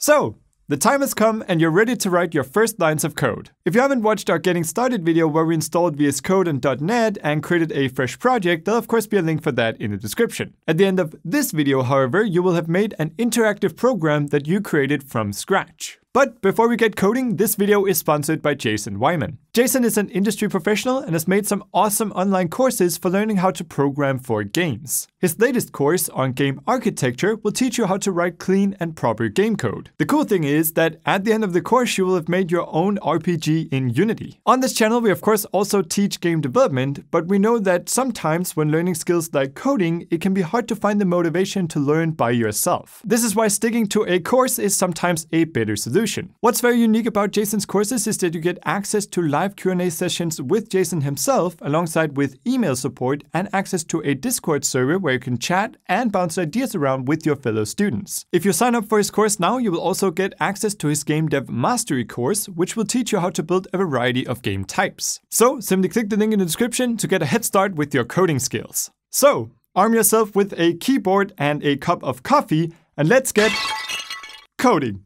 So, the time has come and you're ready to write your first lines of code. If you haven't watched our Getting Started video where we installed VS Code and .NET and created a fresh project, there'll of course be a link for that in the description. At the end of this video, however, you will have made an interactive program that you created from scratch. But before we get coding, this video is sponsored by Jason Wyman. Jason is an industry professional and has made some awesome online courses for learning how to program for games. His latest course on game architecture will teach you how to write clean and proper game code. The cool thing is that at the end of the course, you will have made your own RPG in Unity. On this channel, we of course also teach game development, but we know that sometimes when learning skills like coding, it can be hard to find the motivation to learn by yourself. This is why sticking to a course is sometimes a better solution. What's very unique about Jason's courses is that you get access to live Q&A sessions with Jason himself, alongside with email support and access to a Discord server where you can chat and bounce ideas around with your fellow students. If you sign up for his course now, you will also get access to his Game Dev Mastery course, which will teach you how to build a variety of game types. So simply click the link in the description to get a head start with your coding skills. So, arm yourself with a keyboard and a cup of coffee, and let's get coding.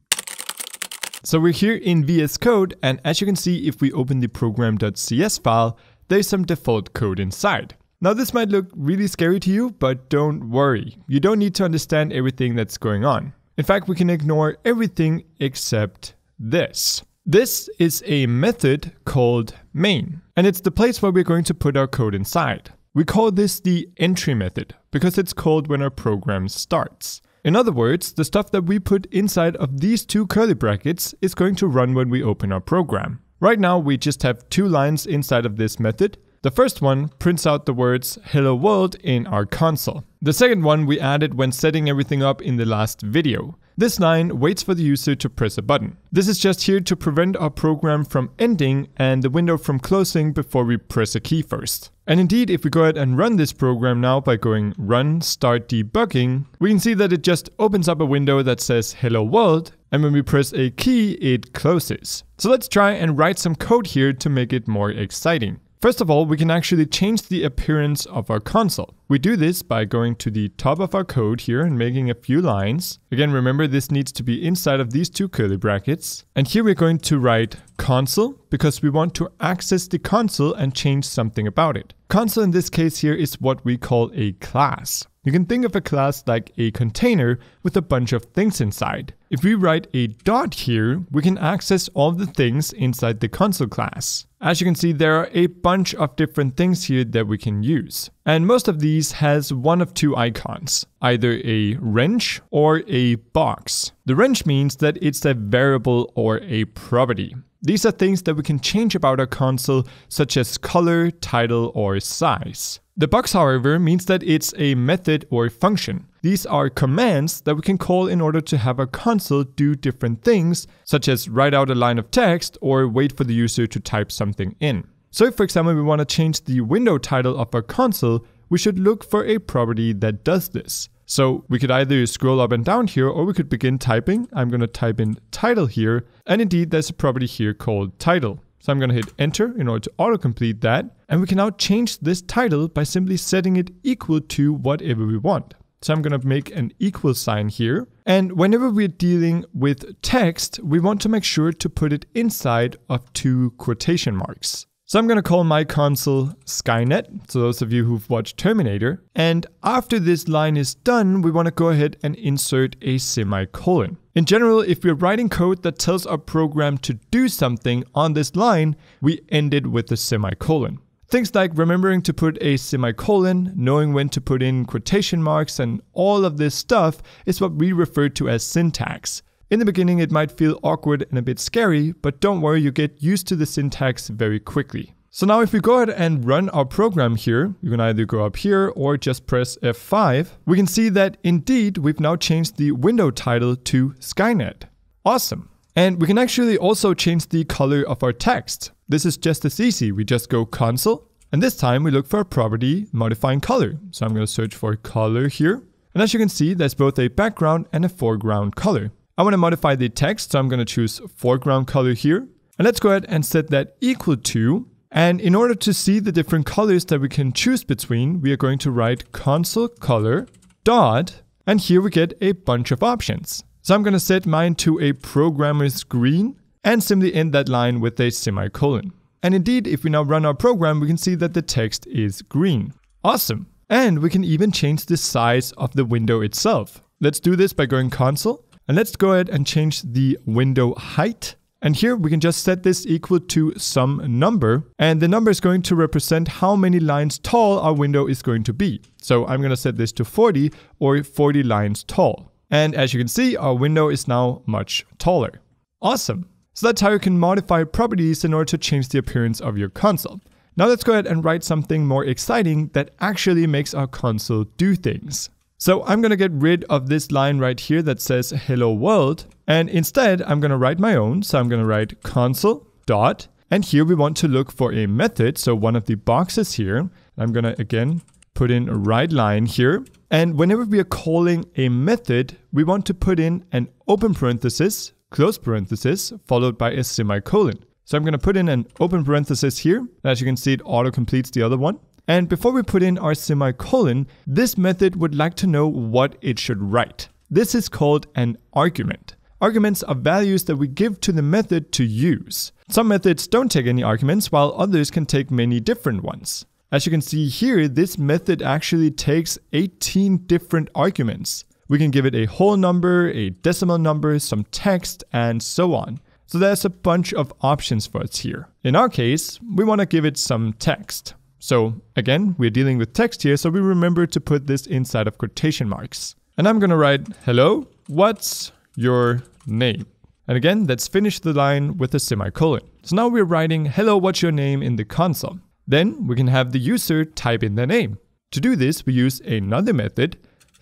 So we're here in VS Code, and as you can see, if we open the program.cs file, there's some default code inside. Now this might look really scary to you, but don't worry. You don't need to understand everything that's going on. In fact, we can ignore everything except this. This is a method called main, and it's the place where we're going to put our code inside. We call this the entry method because it's called when our program starts. In other words, the stuff that we put inside of these two curly brackets is going to run when we open our program. Right now we just have two lines inside of this method. The first one prints out the words hello world in our console. The second one we added when setting everything up in the last video. This line waits for the user to press a button. This is just here to prevent our program from ending and the window from closing before we press a key first. And indeed, if we go ahead and run this program now by going run start debugging, we can see that it just opens up a window that says hello world, and when we press a key, it closes. So let's try and write some code here to make it more exciting. First of all, we can actually change the appearance of our console. We do this by going to the top of our code here and making a few lines. Again, remember this needs to be inside of these two curly brackets. And here we're going to write console because we want to access the console and change something about it. Console in this case here is what we call a class. You can think of a class like a container with a bunch of things inside. If we write a dot here, we can access all the things inside the console class. As you can see, there are a bunch of different things here that we can use. And most of these has one of two icons, either a wrench or a box. The wrench means that it's a variable or a property. These are things that we can change about our console, such as color, title, or size. The box, however, means that it's a method or function. These are commands that we can call in order to have our console do different things, such as write out a line of text or wait for the user to type something in. So if, for example, we want to change the window title of our console, we should look for a property that does this. So we could either scroll up and down here or we could begin typing. I'm going to type in title here. And indeed, there's a property here called title. So I'm going to hit enter in order to autocomplete that. And we can now change this title by simply setting it equal to whatever we want. So I'm going to make an equal sign here. And whenever we're dealing with text, we want to make sure to put it inside of two quotation marks. So I'm going to call my console Skynet, so those of you who've watched Terminator. And after this line is done, we want to go ahead and insert a semicolon. In general, if we're writing code that tells our program to do something on this line, we end it with a semicolon. Things like remembering to put a semicolon, knowing when to put in quotation marks, and all of this stuff is what we refer to as syntax. In the beginning, it might feel awkward and a bit scary, but don't worry, you get used to the syntax very quickly. So now if we go ahead and run our program here, you can either go up here or just press F5, we can see that indeed we've now changed the window title to Skynet. Awesome. And we can actually also change the color of our text. This is just as easy. We just go console, and this time we look for a property modifying color. So I'm going to search for color here. And as you can see, there's both a background and a foreground color. I want to modify the text, so I'm going to choose foreground color here. And let's go ahead and set that equal to. And in order to see the different colors that we can choose between, we are going to write console color dot. And here we get a bunch of options. So I'm going to set mine to a programmer's green and simply end that line with a semicolon. And indeed, if we now run our program, we can see that the text is green. Awesome. And we can even change the size of the window itself. Let's do this by going console and let's go ahead and change the window height. And here we can just set this equal to some number and the number is going to represent how many lines tall our window is going to be. So I'm going to set this to 40 or 40 lines tall. And as you can see, our window is now much taller. Awesome. So that's how you can modify properties in order to change the appearance of your console. Now let's go ahead and write something more exciting that actually makes our console do things. So I'm gonna get rid of this line right here that says hello world, and instead I'm gonna write my own. So I'm gonna write console dot, and here we want to look for a method. So one of the boxes here, I'm gonna again put in a right line here. And whenever we are calling a method, we want to put in an open parenthesis, close parenthesis, followed by a semicolon. So I'm going to put in an open parenthesis here. As you can see, it auto completes the other one. And before we put in our semicolon, this method would like to know what it should write. This is called an argument. Arguments are values that we give to the method to use. Some methods don't take any arguments, while others can take many different ones. As you can see here, this method actually takes 18 different arguments. We can give it a whole number, a decimal number, some text, and so on. So there's a bunch of options for us here. In our case, we want to give it some text. So again, we're dealing with text here, so we remember to put this inside of quotation marks. And I'm going to write, hello, what's your name? And again, let's finish the line with a semicolon. So now we're writing, hello, what's your name in the console. Then we can have the user type in their name. To do this, we use another method.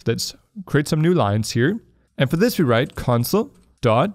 Let's create some new lines here. And for this, we write console dot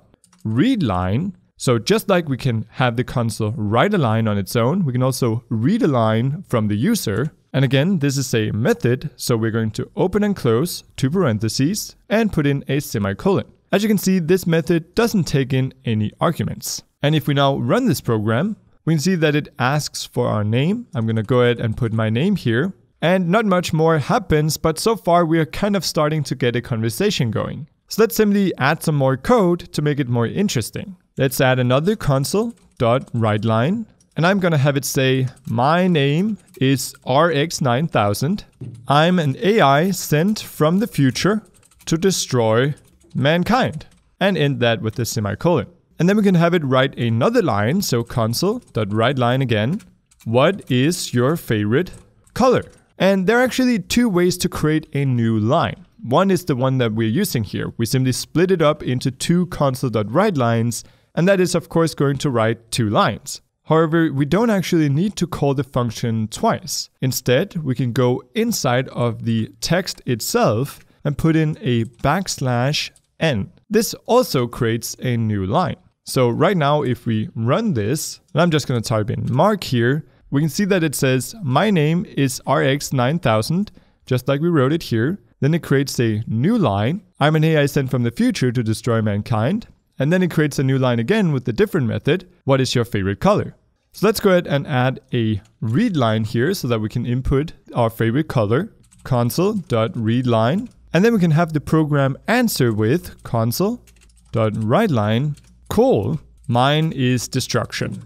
So just like we can have the console write a line on its own, we can also read a line from the user. And again, this is a method, so we're going to open and close two parentheses and put in a semicolon. As you can see, this method doesn't take in any arguments. And if we now run this program, we can see that it asks for our name. I'm going to go ahead and put my name here. And not much more happens, but so far we are kind of starting to get a conversation going. So let's simply add some more code to make it more interesting. Let's add another console.WriteLine. And I'm going to have it say, my name is RX9000. I'm an AI sent from the future to destroy mankind. And end that with a semicolon. And then we can have it write another line. So console.write line again. What is your favorite color? And there are actually two ways to create a new line. One is the one that we're using here. We simply split it up into two console.write lines, and that is of course going to write two lines. However, we don't actually need to call the function twice. Instead, we can go inside of the text itself and put in a backslash n. This also creates a new line. So right now, if we run this, and I'm just going to type in Mark here, we can see that it says, my name is RX9000, just like we wrote it here. Then it creates a new line. I'm an AI sent from the future to destroy mankind. And then it creates a new line again with a different method. What is your favorite color? So let's go ahead and add a read line here so that we can input our favorite color, console.readline. And then we can have the program answer with console.writeLine Cool. Mine is destruction.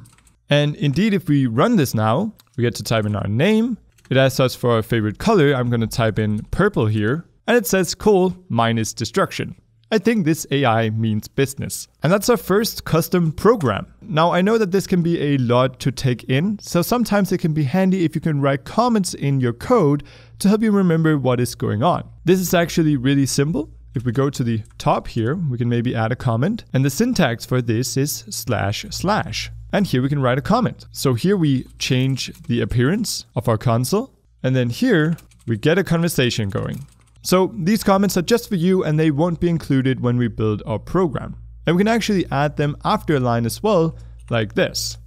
And indeed, if we run this now, we get to type in our name. It asks us for our favorite color. I'm going to type in purple here. And it says, cool, mine is destruction. I think this AI means business. And that's our first custom program. Now, I know that this can be a lot to take in, so sometimes it can be handy if you can write comments in your code to help you remember what is going on. This is actually really simple. If we go to the top here, we can maybe add a comment. And the syntax for this is slash slash. And here we can write a comment. So here we change the appearance of our console. And then here we get a conversation going. So these comments are just for you and they won't be included when we build our program. And we can actually add them after a line as well, like this.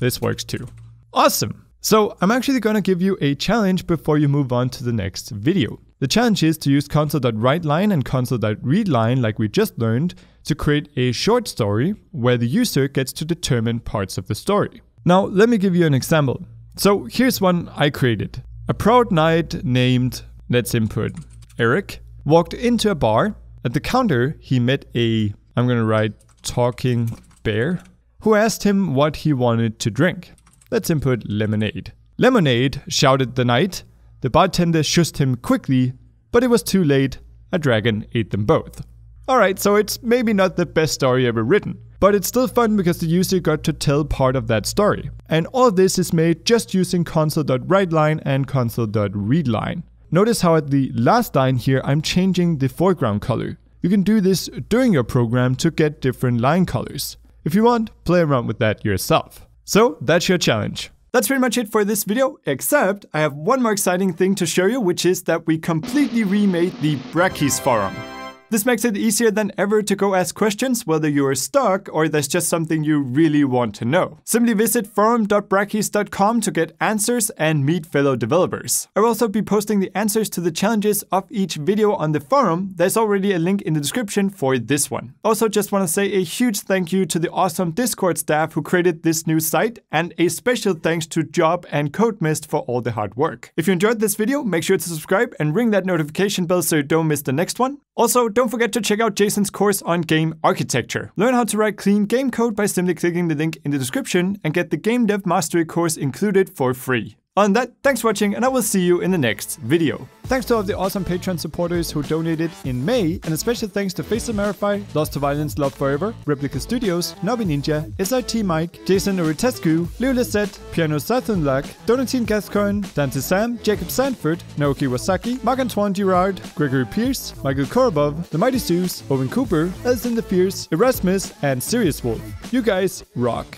This works too. Awesome. So I'm actually going to give you a challenge before you move on to the next video. The challenge is to use console.WriteLine and console.ReadLine, like we just learned, to create a short story where the user gets to determine parts of the story. Now, let me give you an example. So here's one I created. A proud knight named, let's input, Eric, walked into a bar. At the counter, he met a, I'm gonna write talking bear, who asked him what he wanted to drink. Let's input lemonade. Lemonade, shouted the knight, the bartender shushed him quickly, but it was too late. A dragon ate them both. Alright, so it's maybe not the best story ever written, but it's still fun because the user got to tell part of that story. And all this is made just using console.writeLine and console.readLine. Notice how at the last line here I'm changing the foreground color. You can do this during your program to get different line colors. If you want, play around with that yourself. So that's your challenge. That's pretty much it for this video, except I have one more exciting thing to show you, which is that we completely remade the Brackies forum. This makes it easier than ever to go ask questions whether you are stuck or there's just something you really want to know. Simply visit forum.brackys.com to get answers and meet fellow developers. I will also be posting the answers to the challenges of each video on the forum. There's already a link in the description for this one. Also just want to say a huge thank you to the awesome Discord staff who created this new site and a special thanks to Job and CodeMist for all the hard work. If you enjoyed this video, make sure to subscribe and ring that notification bell so you don't miss the next one. Also, don't forget to check out Jason's course on game architecture. Learn how to write clean game code by simply clicking the link in the description and get the Game Dev Mastery course included for free. On that, thanks for watching and I will see you in the next video. Thanks to all of the awesome Patreon supporters who donated in May, and a special thanks to Face of Marify, Lost to Violence Love Forever, Replica Studios, Nobby Ninja, SRT Mike, Jason Uritescu, Leo Lissette, Piano Sathunlak, Donatine Gascoigne, Dante Sam, Jacob Sanford, Naoki Wasaki, Marc-Antoine Girard, Gregory Pierce, Michael Korobov, The Mighty Zeus, Owen Cooper, Elson the Fierce, Erasmus, and Sirius Wolf. You guys rock.